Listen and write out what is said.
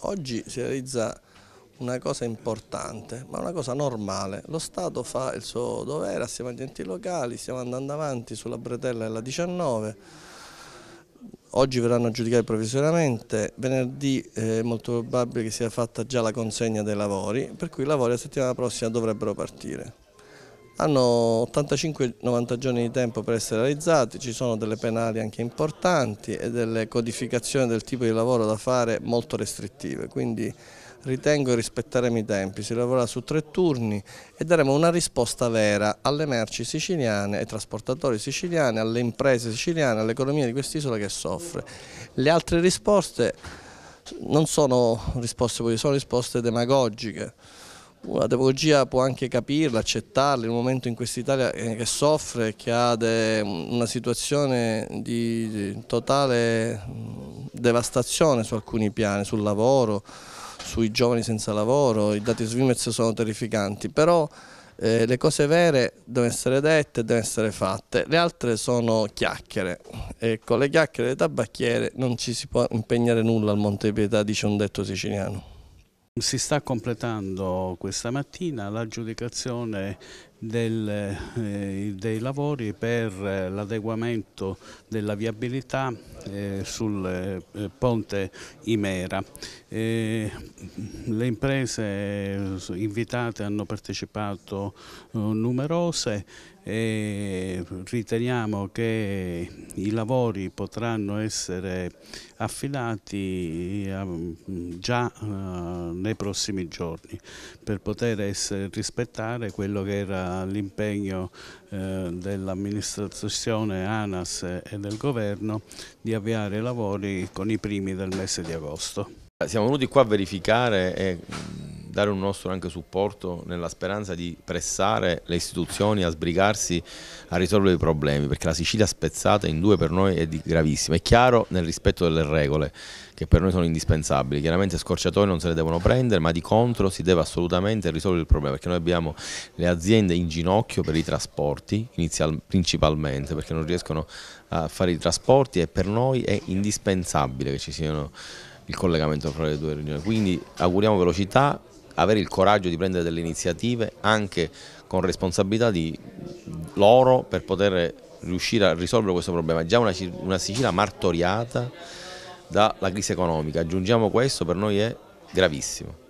Oggi si realizza una cosa importante, ma una cosa normale. Lo Stato fa il suo dovere assieme agli enti locali, stiamo andando avanti sulla bretella della 19. Oggi verranno giudicati provvisoriamente, venerdì è molto probabile che sia fatta già la consegna dei lavori, per cui i lavori la settimana prossima dovrebbero partire. Hanno 85-90 giorni di tempo per essere realizzati, ci sono delle penali anche importanti e delle codificazioni del tipo di lavoro da fare molto restrittive, quindi ritengo rispetteremo i tempi, si lavorerà su tre turni e daremo una risposta vera alle merci siciliane, ai trasportatori siciliani, alle imprese siciliane, all'economia di quest'isola che soffre. Le altre risposte non sono risposte, sono risposte demagogiche la tecnologia può anche capirla, accettarla in un momento in quest'Italia eh, che soffre, che ha una situazione di totale devastazione su alcuni piani, sul lavoro, sui giovani senza lavoro, i dati Svimez sono terrificanti, però eh, le cose vere devono essere dette, devono essere fatte, le altre sono chiacchiere e con le chiacchiere dei tabacchiere non ci si può impegnare nulla al Monte Pietà, dice un detto siciliano. Si sta completando questa mattina l'aggiudicazione del, eh, dei lavori per eh, l'adeguamento della viabilità eh, sul eh, eh ponte Imera. Eh, le imprese invitate hanno partecipato numerose e riteniamo che i lavori potranno essere affidati già nei prossimi giorni per poter essere, rispettare quello che era all'impegno eh, dell'amministrazione ANAS e del governo di avviare i lavori con i primi del mese di agosto. Siamo venuti qua a verificare e dare un nostro anche supporto nella speranza di pressare le istituzioni a sbrigarsi a risolvere i problemi, perché la Sicilia spezzata in due per noi è gravissima, è chiaro nel rispetto delle regole che per noi sono indispensabili, chiaramente scorciatoie non se le devono prendere, ma di contro si deve assolutamente risolvere il problema, perché noi abbiamo le aziende in ginocchio per i trasporti, inizial, principalmente, perché non riescono a fare i trasporti e per noi è indispensabile che ci siano il collegamento fra le due regioni. Quindi auguriamo velocità, avere il coraggio di prendere delle iniziative anche con responsabilità di loro per poter riuscire a risolvere questo problema. È già una, una Sicilia martoriata dalla crisi economica, aggiungiamo questo per noi è gravissimo.